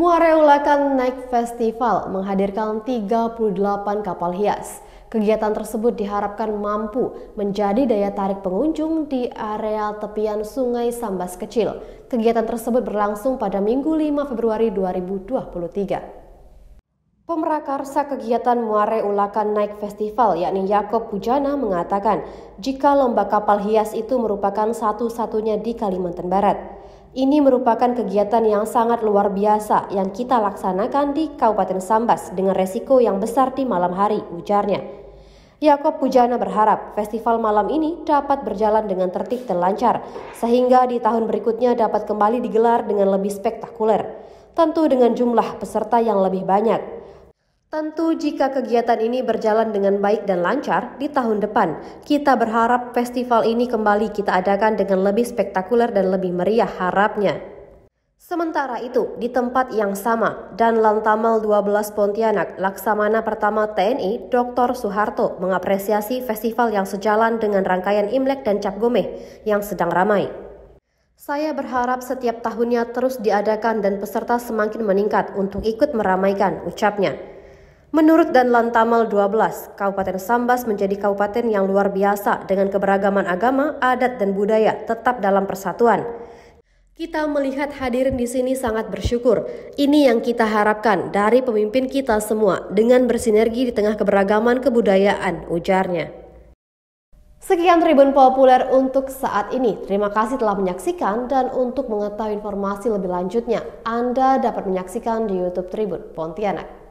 Muareulakan Naik Festival menghadirkan 38 kapal hias. Kegiatan tersebut diharapkan mampu menjadi daya tarik pengunjung di area tepian Sungai Sambas Kecil. Kegiatan tersebut berlangsung pada Minggu 5 Februari 2023. Pemrakarsa kegiatan Muare Ulakan Naik Festival yakni Yakob Pujana mengatakan jika lomba kapal hias itu merupakan satu-satunya di Kalimantan Barat. Ini merupakan kegiatan yang sangat luar biasa yang kita laksanakan di Kabupaten Sambas dengan resiko yang besar di malam hari, ujarnya. Yakob Pujana berharap festival malam ini dapat berjalan dengan tertib dan lancar, sehingga di tahun berikutnya dapat kembali digelar dengan lebih spektakuler, tentu dengan jumlah peserta yang lebih banyak. Tentu jika kegiatan ini berjalan dengan baik dan lancar di tahun depan, kita berharap festival ini kembali kita adakan dengan lebih spektakuler dan lebih meriah harapnya. Sementara itu, di tempat yang sama dan Lantamal 12 Pontianak, Laksamana Pertama TNI Dr. Soeharto mengapresiasi festival yang sejalan dengan rangkaian Imlek dan Cap Gomeh yang sedang ramai. Saya berharap setiap tahunnya terus diadakan dan peserta semakin meningkat untuk ikut meramaikan, ucapnya. Menurut Dan Lantamal 12, Kabupaten Sambas menjadi kabupaten yang luar biasa dengan keberagaman agama, adat, dan budaya tetap dalam persatuan. Kita melihat hadirin di sini sangat bersyukur. Ini yang kita harapkan dari pemimpin kita semua dengan bersinergi di tengah keberagaman kebudayaan, ujarnya. Sekian Tribun Populer untuk saat ini. Terima kasih telah menyaksikan dan untuk mengetahui informasi lebih lanjutnya, Anda dapat menyaksikan di YouTube Tribun Pontianak.